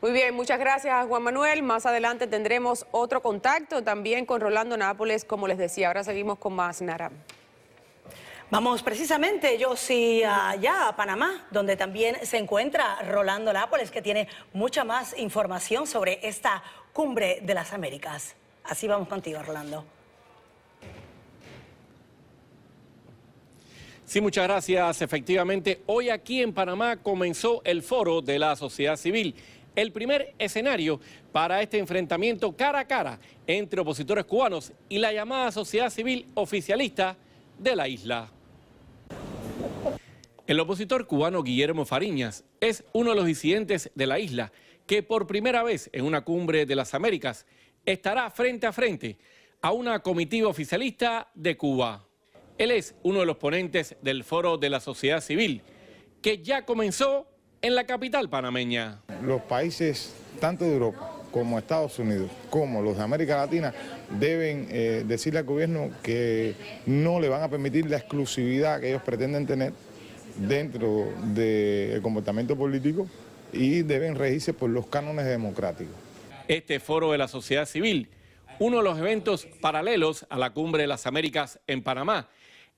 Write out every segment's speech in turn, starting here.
Muy bien, muchas gracias Juan Manuel. Más adelante tendremos otro contacto también con Rolando Nápoles, como les decía. Ahora seguimos con más Nara. Vamos precisamente, yo sí, allá a Panamá, donde también se encuentra Rolando Nápoles, que tiene mucha más información sobre esta cumbre de las Américas. Así vamos contigo, Rolando. Sí, muchas gracias. Efectivamente, hoy aquí en Panamá comenzó el foro de la sociedad civil el primer escenario para este enfrentamiento cara a cara entre opositores cubanos y la llamada sociedad civil oficialista de la isla. El opositor cubano Guillermo Fariñas es uno de los disidentes de la isla que por primera vez en una cumbre de las Américas estará frente a frente a una comitiva oficialista de Cuba. Él es uno de los ponentes del Foro de la Sociedad Civil, que ya comenzó en la capital panameña. Los países, tanto de Europa como Estados Unidos, como los de América Latina, deben eh, decirle al gobierno que no le van a permitir la exclusividad que ellos pretenden tener dentro del comportamiento político y deben regirse por los cánones democráticos. Este foro de la sociedad civil, uno de los eventos paralelos a la Cumbre de las Américas en Panamá,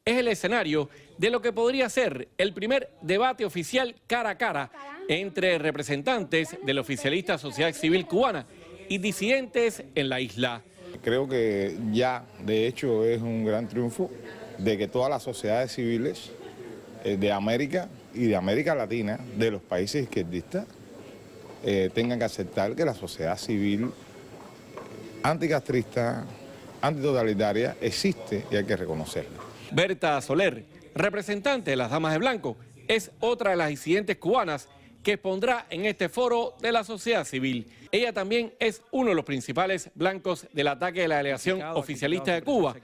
es el escenario de lo que podría ser el primer debate oficial cara a cara entre representantes de la oficialista sociedad civil cubana y disidentes en la isla. Creo que ya, de hecho, es un gran triunfo de que todas las sociedades civiles eh, de América y de América Latina, de los países izquierdistas, eh, tengan que aceptar que la sociedad civil anticastrista, antitotalitaria, existe y hay que reconocerla. Berta Soler, representante de las Damas de Blanco, es otra de las incidentes cubanas que expondrá en este foro de la sociedad civil. Ella también es uno de los principales blancos del ataque de la delegación oficialista de Cuba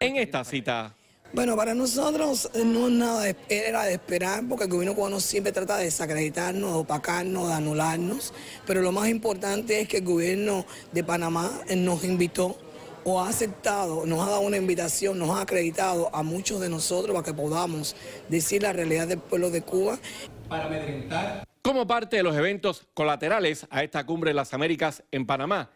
en esta cita. Bueno, para nosotros eh, no es nada de, era de esperar, porque el gobierno cubano siempre trata de desacreditarnos, de opacarnos, de anularnos, pero lo más importante es que el gobierno de Panamá eh, nos invitó o ha aceptado, nos ha dado una invitación, nos ha acreditado a muchos de nosotros para que podamos decir la realidad del pueblo de Cuba. Como parte de los eventos colaterales a esta cumbre de las Américas en Panamá,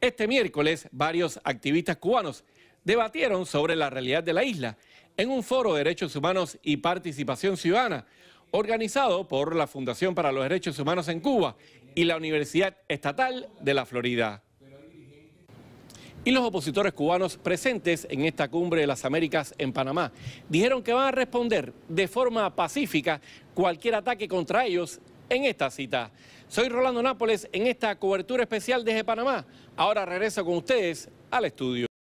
este miércoles varios activistas cubanos debatieron sobre la realidad de la isla en un foro de derechos humanos y participación ciudadana organizado por la Fundación para los Derechos Humanos en Cuba y la Universidad Estatal de la Florida y los opositores cubanos presentes en esta cumbre de las Américas en Panamá. Dijeron que van a responder de forma pacífica cualquier ataque contra ellos en esta cita. Soy Rolando Nápoles en esta cobertura especial desde Panamá. Ahora regreso con ustedes al estudio.